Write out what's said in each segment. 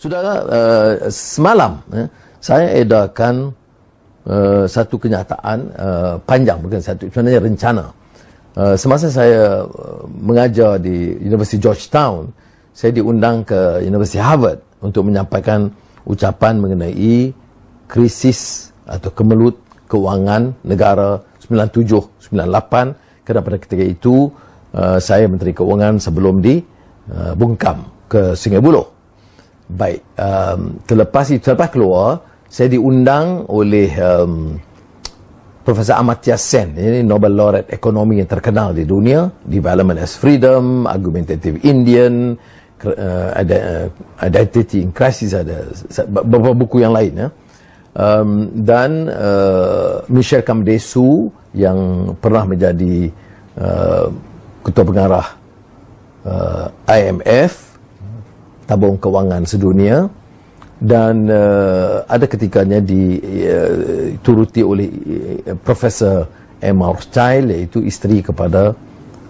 Sudah eh, uh, semalam eh, saya edarkan uh, satu kenyataan uh, panjang, bukan satu, sebenarnya rencana. Uh, semasa saya uh, mengajar di Universiti Georgetown, saya diundang ke Universiti Harvard untuk menyampaikan ucapan mengenai krisis atau kemelut keuangan negara 97-98 kerana pada ketika itu uh, saya Menteri Keuangan sebelum di uh, ke Singapura. Baik, um, terlepas itu, terlepas keluar, saya diundang oleh um, Profesor Amartya Sen, ini Nobel Laureate Ekonomi yang terkenal di dunia, Development as Freedom, Argumentative Indian, uh, ada uh, Identity in Crisis, ada beberapa buku yang lain. Ya. Um, dan uh, Michel Kamdesu yang pernah menjadi uh, ketua pengarah uh, IMF, tabung kewangan sedunia dan uh, ada ketikanya dituruti eh, uh, oleh uh, Profesor Emma Rothschild iaitu isteri kepada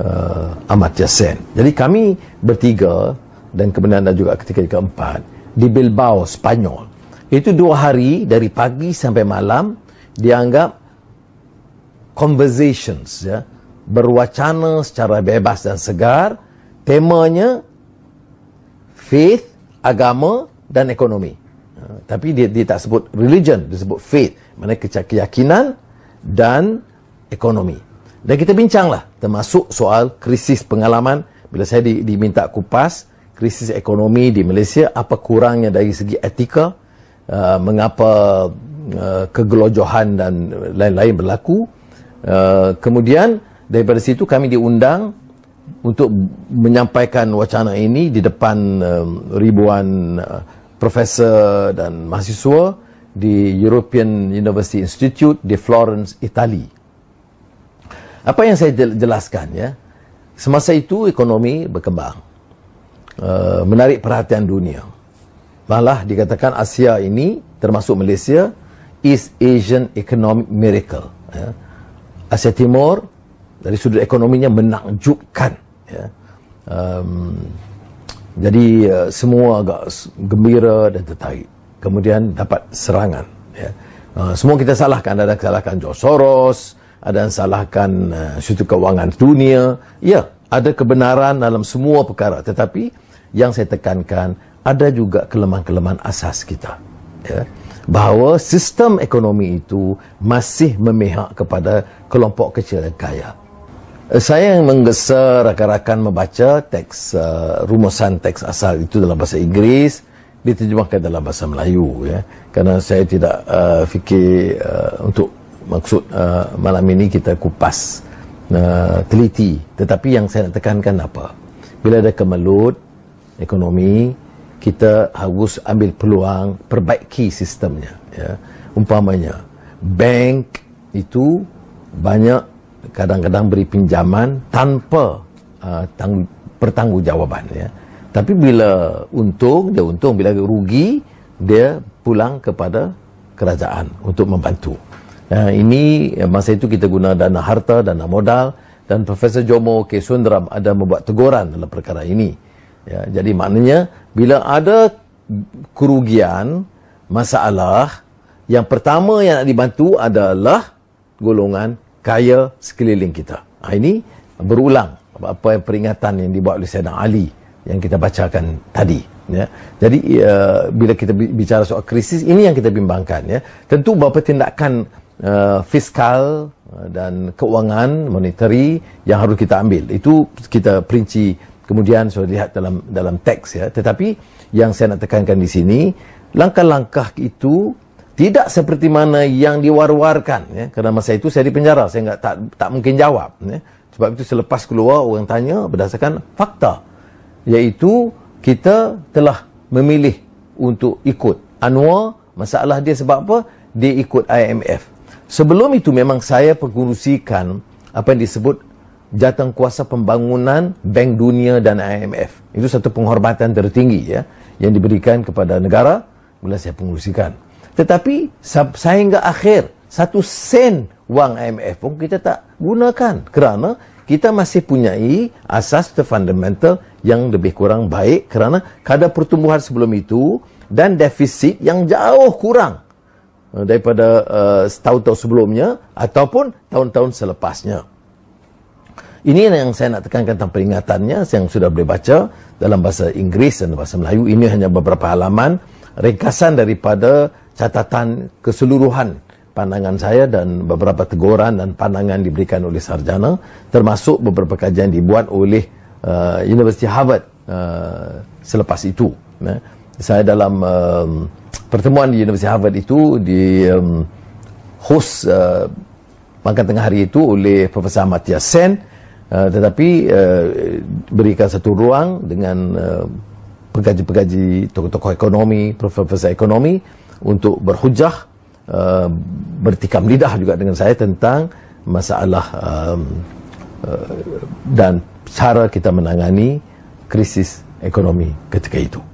uh, Ahmad Yassin. Jadi kami bertiga dan kemudian ada juga ketika keempat di Bilbao, Spanyol. Itu dua hari dari pagi sampai malam dianggap conversations ya berwacana secara bebas dan segar temanya faith, agama dan ekonomi. Uh, tapi dia, dia tak sebut religion, dia sebut faith. Mana keyakinan dan ekonomi. Dan kita bincanglah termasuk soal krisis pengalaman. Bila saya di, diminta kupas krisis ekonomi di Malaysia, apa kurangnya dari segi etika, uh, mengapa uh, kegelojohan dan lain-lain berlaku. Uh, kemudian daripada situ kami diundang untuk menyampaikan wacana ini di depan um, ribuan uh, profesor dan mahasiswa di European University Institute di Florence, Itali. Apa yang saya jelaskan ya, semasa itu ekonomi berkembang, uh, menarik perhatian dunia. Malah dikatakan Asia ini termasuk Malaysia is Asian economic miracle. Ya. Asia Timur dari sudut ekonominya menakjubkan ya. Um, jadi uh, semua agak gembira dan tertarik. Kemudian dapat serangan ya. Uh, semua kita salahkan ada yang salahkan George Soros, ada yang salahkan uh, situ kewangan dunia. Ya, ada kebenaran dalam semua perkara tetapi yang saya tekankan ada juga kelemahan-kelemahan asas kita. Ya bahawa sistem ekonomi itu masih memihak kepada kelompok kecil dan kaya. Uh, Eh, saya yang menggesa rakan-rakan membaca teks uh, rumusan teks asal itu dalam bahasa Inggeris diterjemahkan dalam bahasa Melayu ya kerana saya tidak uh, fikir uh, untuk maksud uh, malam ini kita kupas uh, teliti tetapi yang saya nak tekankan apa bila ada kemelut ekonomi kita harus ambil peluang perbaiki sistemnya ya umpamanya bank itu banyak kadang-kadang beri pinjaman tanpa uh, tang pertanggungjawaban ya. Tapi bila untung dia untung bila rugi dia pulang kepada kerajaan untuk membantu. Uh, ini eh, masa itu kita guna dana harta, dana modal dan Profesor Jomo K Sundram ada membuat teguran dalam perkara ini. Ya, jadi maknanya bila ada kerugian, masalah yang pertama yang nak dibantu adalah golongan kaya sekeliling kita. Ha, ini berulang apa yang peringatan yang dibuat oleh Sayyidina Ali yang kita bacakan tadi. Ya. Jadi uh, bila kita bicara soal krisis, ini yang kita bimbangkan. Ya. Tentu beberapa tindakan uh, fiskal ya, dan keuangan monetary yang harus kita ambil. Itu kita perinci kemudian sudah lihat dalam dalam teks. Ya. Tetapi yang saya nak tekankan di sini, langkah-langkah itu tidak seperti mana yang diwar-warkan ya kerana masa itu saya di penjara saya enggak tak tak mungkin jawab ya sebab itu selepas keluar orang tanya berdasarkan fakta iaitu kita telah memilih untuk ikut Anwar masalah dia sebab apa dia ikut IMF sebelum itu memang saya pengurusikan apa yang disebut jatang kuasa pembangunan Bank Dunia dan IMF itu satu penghormatan tertinggi ya yang diberikan kepada negara bila saya pengurusikan tetapi sehingga akhir, satu sen wang IMF pun kita tak gunakan kerana kita masih punyai asas the fundamental yang lebih kurang baik kerana kadar pertumbuhan sebelum itu dan defisit yang jauh kurang eh, daripada uh, eh, setahun-tahun sebelumnya ataupun tahun-tahun selepasnya. Ini yang saya nak tekankan tentang peringatannya yang sudah boleh baca dalam bahasa Inggeris dan bahasa Melayu. Ini hanya beberapa halaman ringkasan daripada catatan keseluruhan pandangan saya dan beberapa teguran dan pandangan diberikan oleh sarjana termasuk beberapa kajian dibuat oleh uh, University Harvard uh, selepas itu ya. saya dalam um, pertemuan di University Harvard itu di um, host uh, makan tengah hari itu oleh Profesor Matia Sen uh, tetapi uh, berikan satu ruang dengan uh, pegaji-pegaji tokoh-tokoh ekonomi, profesor ekonomi untuk berhujah uh, bertikam lidah juga dengan saya tentang masalah um, uh, dan cara kita menangani krisis ekonomi ketika itu.